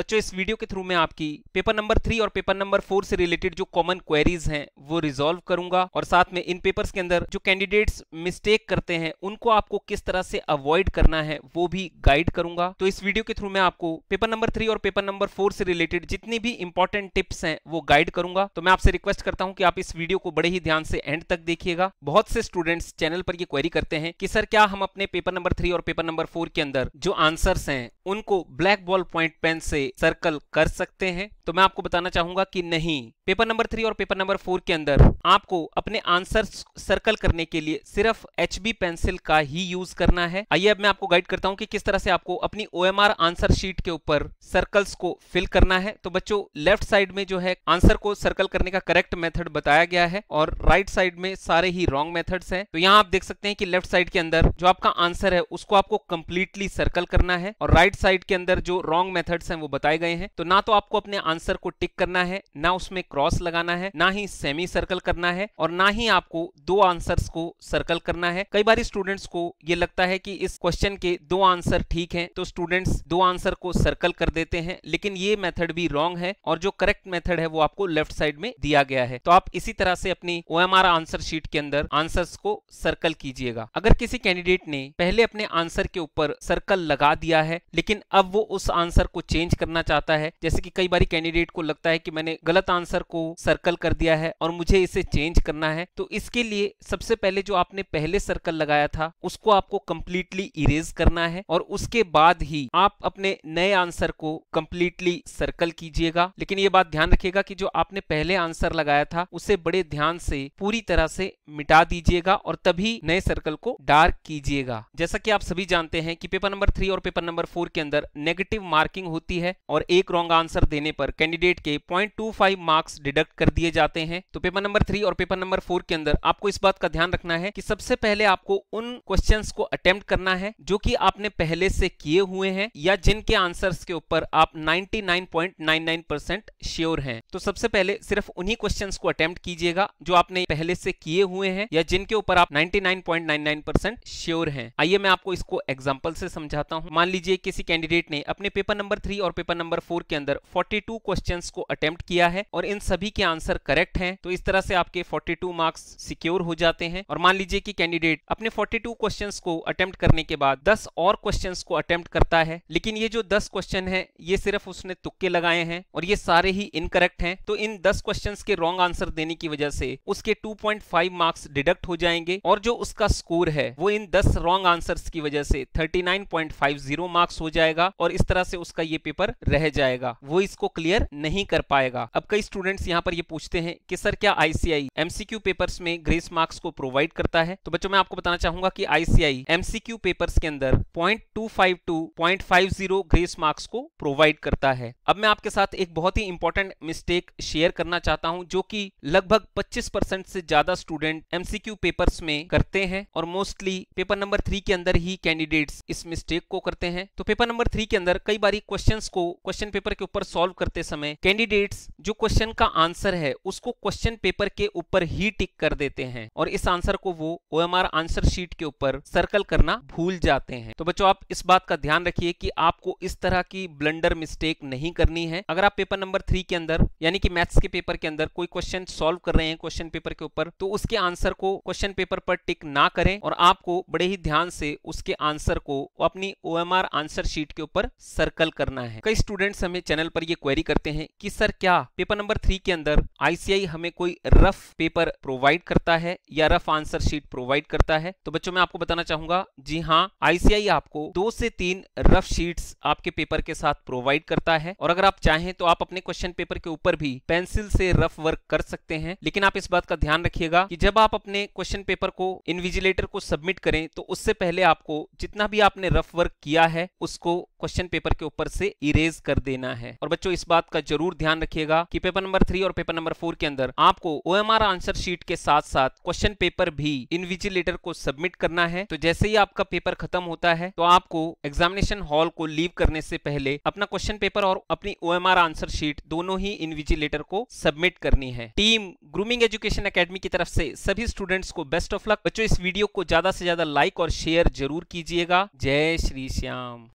बच्चों इस वीडियो के थ्रू मैं आपकी पेपर नंबर थ्री और पेपर नंबर फोर से रिलेटेड जो कॉमन क्वेरीज हैं वो रिजोल्व करूंगा और साथ में इन पेपर्स के अंदर जो कैंडिडेट्स मिस्टेक करते हैं उनको आपको किस तरह से अवॉइड करना है वो भी गाइड करूंगा तो इस वीडियो के थ्रू मैं आपको पेपर नंबर थ्री और पेपर नंबर फोर से रिलेटेड जितनी भी इंपॉर्टेंट टिप्स हैं वो गाइड करूंगा तो मैं आपसे रिक्वेस्ट करता हूँ कि आप इस वीडियो को बड़े ही ध्यान से एंड तक देखिएगा बहुत से स्टूडेंट्स चैनल पर ये क्वेरी करते हैं कि सर क्या हम अपने पेपर नंबर थ्री और पेपर नंबर फोर के अंदर जो आंसर्स हैं उनको ब्लैक बॉल पॉइंट पेन से सर्कल कर सकते हैं तो मैं आपको बताना चाहूंगा कि नहीं पेपर नंबर थ्री और पेपर नंबर फोर के अंदर आपको अपने आंसर सर्कल करने के लिए सिर्फ एच पेंसिल का ही यूज करना है आइए अब मैं आपको गाइड करता हूँ कि किस तरह से आपको अपनी ओ आंसर शीट के ऊपर सर्कल्स को फिल करना है तो बच्चों लेफ्ट साइड में जो है आंसर को सर्कल करने का करेक्ट मेथड बताया गया है और राइट साइड में सारे ही रॉन्ग मेथड्स हैं तो यहाँ आप देख सकते हैं कि लेफ्ट साइड के अंदर जो आपका आंसर है उसको आपको कंप्लीटली सर्कल करना है और राइट साइड के अंदर जो रॉन्ग मेथड्स हैं वो बताए गए हैं तो ना तो आपको अपने आंसर आंसर को टिक करना है ना उसमें क्रॉस लगाना है ना ही सेमी सर्कल करना है और ना ही आपको दो आंसर्स को सर्कल करना है कई बार स्टूडेंट्स को ये लगता है कि इस क्वेश्चन के दो आंसर ठीक हैं तो स्टूडेंट्स दो आंसर को सर्कल कर देते हैं लेकिन ये मेथड भी रॉन्ग है और जो करेक्ट मेथड है वो आपको लेफ्ट साइड में दिया गया है तो आप इसी तरह से अपनी ओ आंसर शीट के अंदर आंसर को सर्कल कीजिएगा अगर किसी कैंडिडेट ने पहले अपने आंसर के ऊपर सर्कल लगा दिया है लेकिन अब वो उस आंसर को चेंज करना चाहता है जैसे कि कई बार कैंडिडेट को लगता है कि मैंने गलत आंसर को सर्कल कर दिया है और मुझे इसे चेंज करना है तो इसके लिए सबसे पहले जो आपने पहले सर्कल लगाया था उसको आपको कम्प्लीटली इरेज करना है और उसके बाद ही आप अपने नए आंसर को कम्प्लीटली सर्कल कीजिएगा लेकिन ये बात ध्यान रखिएगा कि जो आपने पहले आंसर लगाया था उसे बड़े ध्यान से पूरी तरह से मिटा दीजिएगा और तभी नए सर्कल को डार्क कीजिएगा जैसा कि आप सभी जानते हैं कि पेपर नंबर थ्री और पेपर नंबर फोर के अंदर नेगेटिव मार्किंग होती है और एक रॉन्ग आंसर देने पर पर कैंडिडेट के 0.25 मार्क्स डिडक्ट कर दिए जाते हैं तो पेपर नंबर थ्री और पेपर नंबर फोर के अंदर आपको इस बात का ध्यान रखना है कि सबसे पहले आपको उन क्वेश्चन को अटेम्प्ट करना है जो की आपने पहले से किए हुए हैं या जिनके आंसर के ऊपर आप 99.99% श्योर है तो सबसे पहले सिर्फ उन्ही क्वेश्चन को अटेम्प्ट कीजिएगा जो आपने पहले से किए हुए हैं या जिनके ऊपर आप 99.99% श्योर है आइए मैं आपको इसको एग्जाम्पल से समझाता हूँ मान लीजिए किसी कैंडिडेट ने अपने पेपर नंबर थ्री और पेपर नंबर फोर के अंदर 42 क्वेश्चंस को अटेम्प्ट किया है और इन सभी के आंसर करेक्ट हैं तो इस तरह से आपके 42 मार्क्स सिक्योर हो जाते हैं और मान लीजिए कि कैंडिडेट अपने 42 क्वेश्चंस को अटेम्प्ट करने के बाद 10 और क्वेश्चंस को अटेम्प्ट करता है लेकिन ये जो 10 क्वेश्चन है ये सिर्फ उसने तुक्के लगाए हैं और ये सारे ही इनकरेक्ट हैं तो इन दस क्वेश्चन के रॉन्ग आंसर देने की वजह से उसके 2.5 मार्क्स डिडक्ट हो जाएंगे और जो उसका स्कोर है वो इन दस रॉन्ग आंसर की वजह से 39.50 मार्क्स हो जाएगा और इस तरह से उसका ये पेपर रह जाएगा वो इसको क्लियर क्लियर नहीं कर पाएगा अब कई स्टूडेंट्स यहाँ पर ये पूछते हैं कि सर क्या आईसीआई एमसीक्यू पेपर्स में ग्रेस मार्क्स को प्रोवाइड करता है तो बच्चों मैं आपको बताना चाहूंगा कि आईसीआई एमसीक्यू पेपर्स के अंदर point two five to point five zero grace marks को प्रोवाइड करता है अब मैं आपके साथ एक बहुत ही इंपॉर्टेंट मिस्टेक शेयर करना चाहता हूँ जो की लगभग पच्चीस से ज्यादा स्टूडेंट एमसीक्यू पेपर्स में करते हैं और मोस्टली पेपर नंबर थ्री के अंदर ही कैंडिडेट्स इस मिस्टेक को करते हैं तो पेपर नंबर थ्री के अंदर कई बार क्वेश्चन को क्वेश्चन पेपर के ऊपर सॉल्व करते करते समय कैंडिडेट्स जो क्वेश्चन का आंसर है उसको क्वेश्चन पेपर के ऊपर ही टिक कर देते हैं और इस आंसर को वो ओ आंसर शीट के ऊपर सर्कल करना भूल जाते हैं तो बच्चों आप इस बात का ध्यान रखिए कि आपको इस तरह की ब्लंडर मिस्टेक नहीं करनी है अगर आप पेपर नंबर थ्री के अंदर यानी कि मैथ्स के पेपर के अंदर कोई क्वेश्चन सॉल्व कर रहे हैं क्वेश्चन पेपर के ऊपर तो उसके आंसर को क्वेश्चन पेपर पर टिक ना करें और आपको बड़े ही ध्यान से उसके आंसर को अपनी ओ आंसर शीट के ऊपर सर्कल करना है कई स्टूडेंट्स हमें चैनल पर यह क्वेरी करते हैं कि सर क्या पेपर नंबर थ्री के अंदर आईसीआई हमें कोई रफ पेपर प्रोवाइड करता है या रफ आंसर शीट प्रोवाइड करता है तो बच्चों मैं आपको बताना चाहूंगा जी हाँ आईसीआई आपको दो से तीन रफ शीट आपके पेपर के साथ प्रोवाइड करता है और अगर आप चाहें तो आप अपने क्वेश्चन पेपर के ऊपर भी पेंसिल से रफ वर्क कर सकते हैं लेकिन आप इस बात का ध्यान रखिएगा कि जब आप अपने क्वेश्चन पेपर को इनविजिलेटर को सबमिट करें तो उससे पहले आपको जितना भी आपने रफ वर्क किया है उसको क्वेश्चन पेपर के ऊपर से इरेज कर देना है और बच्चों इस बात बात का जरूर ध्यान रखिएगा कि पेपर नंबर थ्री और पेपर नंबर फोर के अंदर आपको ओ आंसर शीट के साथ साथ क्वेश्चन पेपर भी इनविजिलेटर को सबमिट करना है तो जैसे ही आपका पेपर खत्म होता है तो आपको एग्जामिनेशन हॉल को लीव करने से पहले अपना क्वेश्चन पेपर और अपनी ओ आंसर शीट दोनों ही इनविजिलेटर को सबमिट करनी है टीम ग्रूमिंग एजुकेशन अकेडमी की तरफ से सभी स्टूडेंट्स को बेस्ट ऑफ लक बच्चों इस वीडियो को ज्यादा से ज्यादा लाइक और शेयर जरूर कीजिएगा जय श्री श्याम